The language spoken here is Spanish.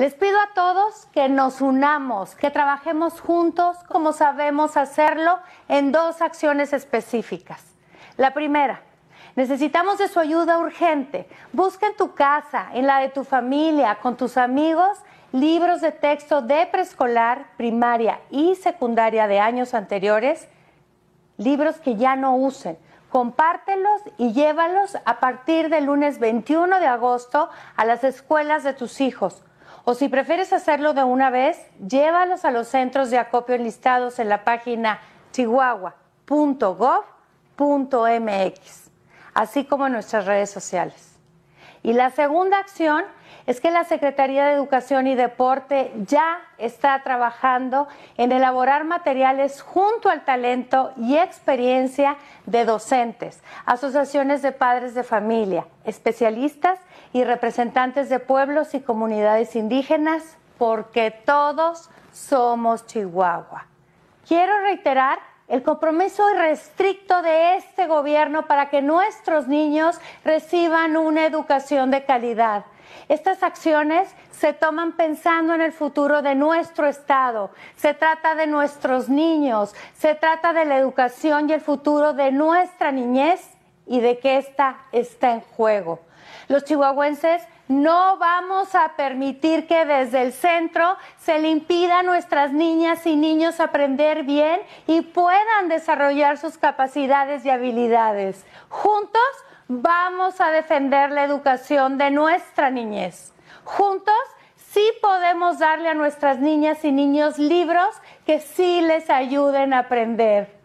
Les pido a todos que nos unamos, que trabajemos juntos como sabemos hacerlo en dos acciones específicas. La primera, necesitamos de su ayuda urgente. Busca en tu casa, en la de tu familia, con tus amigos, libros de texto de preescolar, primaria y secundaria de años anteriores, libros que ya no usen. Compártelos y llévalos a partir del lunes 21 de agosto a las escuelas de tus hijos. O si prefieres hacerlo de una vez, llévalos a los centros de acopio enlistados en la página chihuahua.gov.mx, así como en nuestras redes sociales. Y la segunda acción es que la Secretaría de Educación y Deporte ya está trabajando en elaborar materiales junto al talento y experiencia de docentes, asociaciones de padres de familia, especialistas y representantes de pueblos y comunidades indígenas, porque todos somos Chihuahua. Quiero reiterar el compromiso irrestricto de este gobierno para que nuestros niños reciban una educación de calidad. Estas acciones se toman pensando en el futuro de nuestro Estado. Se trata de nuestros niños, se trata de la educación y el futuro de nuestra niñez y de que esta está en juego. Los chihuahuenses no vamos a permitir que desde el centro se le impida a nuestras niñas y niños aprender bien y puedan desarrollar sus capacidades y habilidades. Juntos vamos a defender la educación de nuestra niñez. Juntos sí podemos darle a nuestras niñas y niños libros que sí les ayuden a aprender.